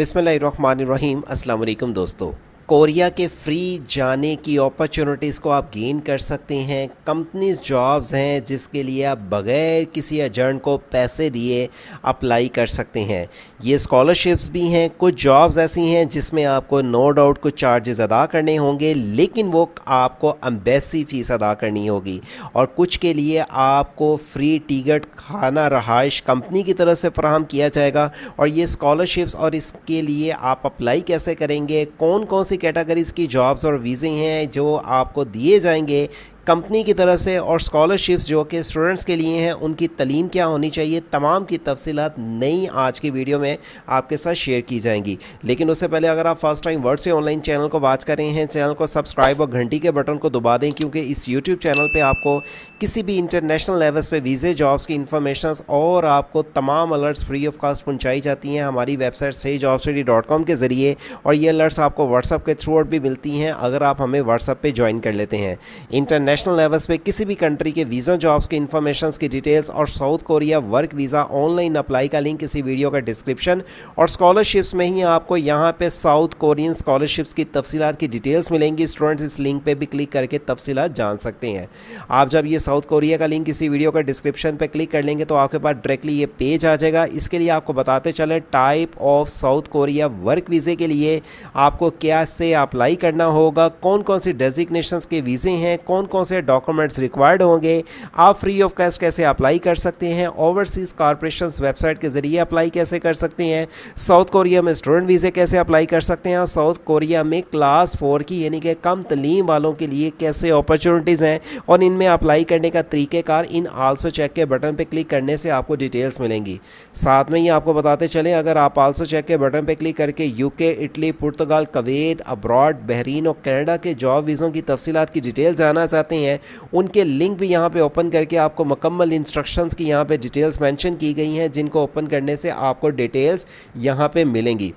बिसमीम अल्लाम दोस्तों कोरिया के फ्री जाने की अपॉर्चुनिटीज़ को आप गेन कर सकते हैं कंपनीज जॉब्स हैं जिसके लिए आप बग़ैर किसी एजेंट को पैसे दिए अप्लाई कर सकते हैं ये स्कॉलरशिप्स भी हैं कुछ जॉब्स ऐसी हैं जिसमें आपको नो डाउट कुछ चार्जेस अदा करने होंगे लेकिन वो आपको अम्बेसी फ़ीस अदा करनी होगी और कुछ के लिए आपको फ्री टिकट खाना रहाइश कंपनी की तरफ से फ्राहम किया जाएगा और ये स्कॉलरशिप्स और इसके लिए आप अप्लाई कैसे करेंगे कौन कौन सी कैटेगरीज़ की जॉब्स और वीज़े हैं जो आपको दिए जाएंगे कंपनी की तरफ से और स्कॉलरशिप्स जो कि स्टूडेंट्स के लिए हैं उनकी तलीम क्या होनी चाहिए तमाम की तफसीत नई आज की वीडियो में आपके साथ शेयर की जाएंगी लेकिन उससे पहले अगर आप फर्स्ट टाइम वर्ड से ऑनलाइन चैनल को वाच कर रहे हैं चैनल को सब्सक्राइब और घंटी के बटन को दबा दें क्योंकि इस यूट्यूब चैनल पर आपको किसी भी इंटरनेशनल लेवल्स पर वीज़े जॉब्स की इन्फॉर्मेशन और आपको तमाम अलर्ट्स फ्री ऑफ कास्ट पहुँचाई जाती हैं हमारी वेबसाइट से जॉब स्टडी डॉट कॉम के ज़रिए और ये अलर्ट्स आपको व्हाट्सअप के थ्रू भी मिलती हैं अगर आप हमें व्हाट्सअप पर ज्वाइन कर लेते हैं इंटरनेट इंटरनेशनल लेवल्स पे किसी भी कंट्री के वीज़ा जॉब्स की इन्फॉर्मेशन की डिटेल्स और South Korea work visa online apply का लिंक इसी वीडियो का डिस्क्रिप्शन और स्कॉलरशिप्स में ही आपको यहाँ पे साउथ कोरियन स्कॉलरशिप्स की तफसीत की डिटेल्स मिलेंगी स्टूडेंट्स इस लिंक पर भी क्लिक करके तफसीत जान सकते हैं आप जब ये साउथ कोरिया का लिंक इसी वीडियो का डिस्क्रिप्शन पर क्लिक कर लेंगे तो आपके पास डायरेक्टली ये पेज आ जाएगा इसके लिए आपको बताते चले type of South Korea work वीज़े के लिए आपको क्या से अप्लाई करना होगा कौन कौन सी डेजिग्नेशन के वीज़े हैं कौन कौन कौन से डॉक्यूमेंट्स रिक्वायर्ड होंगे आप फ्री ऑफ कॉस्ट कैसे अप्लाई कर सकते हैं ओवरसीज़ कॉरपोरेशन वेबसाइट के ज़रिए अप्लाई कैसे कर सकते हैं साउथ कोरिया में स्टूडेंट वीज़े कैसे अप्लाई कर सकते हैं साउथ कोरिया में क्लास फोर की यानी कि कम तलीम वालों के लिए कैसे अपॉर्चुनिटीज़ हैं और इनमें अप्लाई करने का तरीक़ेकार इन आल्सो चेक के बटन पर क्लिक करने से आपको डिटेल्स मिलेंगी साथ में ही आपको बताते चलें अगर आप आल्सो चेक के बटन पर क्लिक करके यूके इटली पुर्तगाल कवेद अब्रॉड बहरीन और कनाडा के जॉब वीज़ों की तफसीत की डिटेल्स जाना चाहते करते हैं उनके लिंक भी यहाँ पे ओपन करके आपको मुकम्मल इंस्ट्रक्शंस की यहाँ पे डिटेल्स मेंशन की गई हैं जिनको ओपन करने से आपको डिटेल्स यहाँ पे मिलेंगी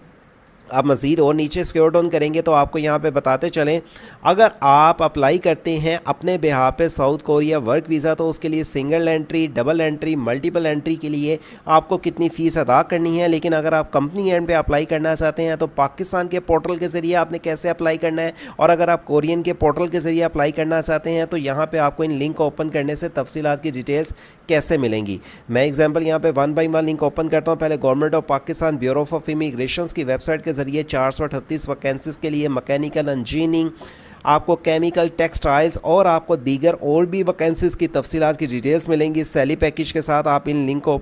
आप मज़ीद और नीचे स्क्योर डाउन करेंगे तो आपको यहाँ पे बताते चलें अगर आप अप्लाई करते हैं अपने बिहा पे साउथ कोरिया वर्क वीज़ा तो उसके लिए single entry double entry multiple entry के लिए आपको कितनी फ़ीस अदा करनी है लेकिन अगर आप कंपनी एंड पे अप्लाई करना चाहते हैं तो पाकिस्तान के पोर्टल के ज़रिए आपने कैसे अप्लाई करना है और अगर आप कोरियन के पोर्टल के ज़रिए अप्लाई करना चाहते हैं तो यहाँ पर आपको इन लिंक ओपन करने से तफसीत की डिटेल्स कैसे मिलेंगी मैं एग्जाम्पल यहाँ पर one by one link open करता हूँ पहले government of Pakistan bureau of immigration की वेबसाइट के के ज़रिए चार सौ वैकेंसीज़ के लिए मकैनिकल इंजीनियरिंग आपको केमिकल टेक्सटाइल्स और आपको दीगर और भी वैकेंसीज़ की तफसीत की डिटेल्स मिलेंगी सैली पैकेज के साथ आप इन लिंक को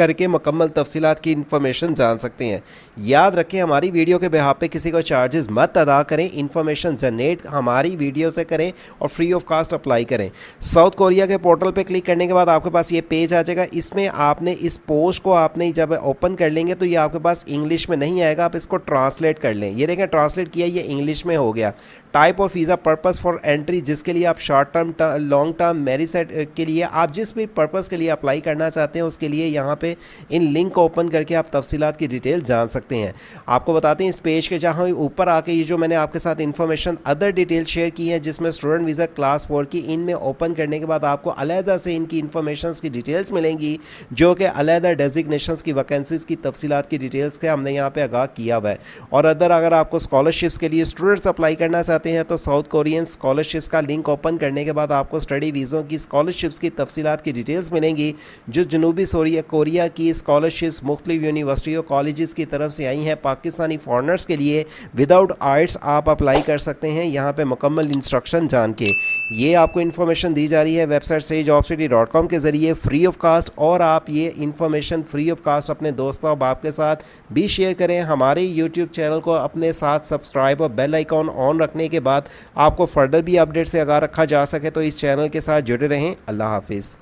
करके मुकम्मल तफसीत की इन्फॉर्मेशन जान सकते हैं याद रखें हमारी वीडियो के बिहार पे किसी को चार्जेस मत अदा करें इन्फॉर्मेशन जनरेट हमारी वीडियो से करें और फ्री ऑफ कास्ट अप्लाई करें साउथ कोरिया के पोर्टल पर क्लिक करने के बाद आपके पास ये पेज आ जाएगा इसमें आपने इस पोस्ट को आपने जब ओपन कर लेंगे तो ये आपके पास इंग्लिश में नहीं आएगा आप इसको ट्रांसलेट कर लें ये देखें ट्रांसलेट किया ये इंग्लिश में हो गया type of visa purpose for entry जिसके लिए आप शॉर्ट टर्म लॉन्ग टर्म मेरी सेट के लिए आप जिस भी पर्पस के लिए अप्लाई करना चाहते हैं उसके लिए यहाँ पे पे इन लिंक को ओपन करके आप तफसीत की डिटेल जान सकते हैं आपको बताते हैं इस पेज के जहाँ ऊपर आके ये जो मैंने आपके साथ इन्फॉर्मेशन अदर डिटेल शेयर की है जिसमें स्टूडेंट वीज़ा क्लास फोर की इनमें ओपन करने के बाद आपको अलहदा से इनकी इन्फॉर्मेशन की डिटेल्स मिलेंगी जो कि अलहदा डेजिग्नेशन की वैकेंसीज़ की तफसीत की डिटेल्स के हमने यहाँ पर आगाह किया हुआ है और अदर अगर आपको स्कॉलरशिप्स के लिए स्टूडेंट्स अप्लाई करना चाहते हैं तो साउथ कोरियन स्कॉलरशिप्स का लिंक ओपन करने के बाद आपको स्टडी वीज़ों की स्कॉलरशिप्स की तफसीत की डिटेल्स मिलेंगी जो जनूबी सोरिया कोरिया इंडिया की स्कॉलरशिप्स मुख्तलिफ और कॉलेज़ की तरफ से आई हैं पाकिस्तानी फॉरनर्स के लिए विदाउट आर्ट्स आप अप्लाई कर सकते हैं यहाँ पर मुकम्मल इंस्ट्रक्शन जान के ये आपको इन्फॉर्मेशन दी जा रही है वेबसाइट से जॉब सिटी डॉट कॉम के ज़रिए फ्री ऑफ कास्ट और आप ये इन्फॉर्मेशन फ्री ऑफ कास्ट अपने दोस्तों और बाप के साथ भी शेयर करें हमारे यूट्यूब चैनल को अपने साथ सब्सक्राइब और बेल आइकॉन ऑन रखने के बाद आपको फर्दर भी अपडेट से आगा रखा जा सके तो इस चैनल के साथ जुड़े रहें अल्लाह हाफिज़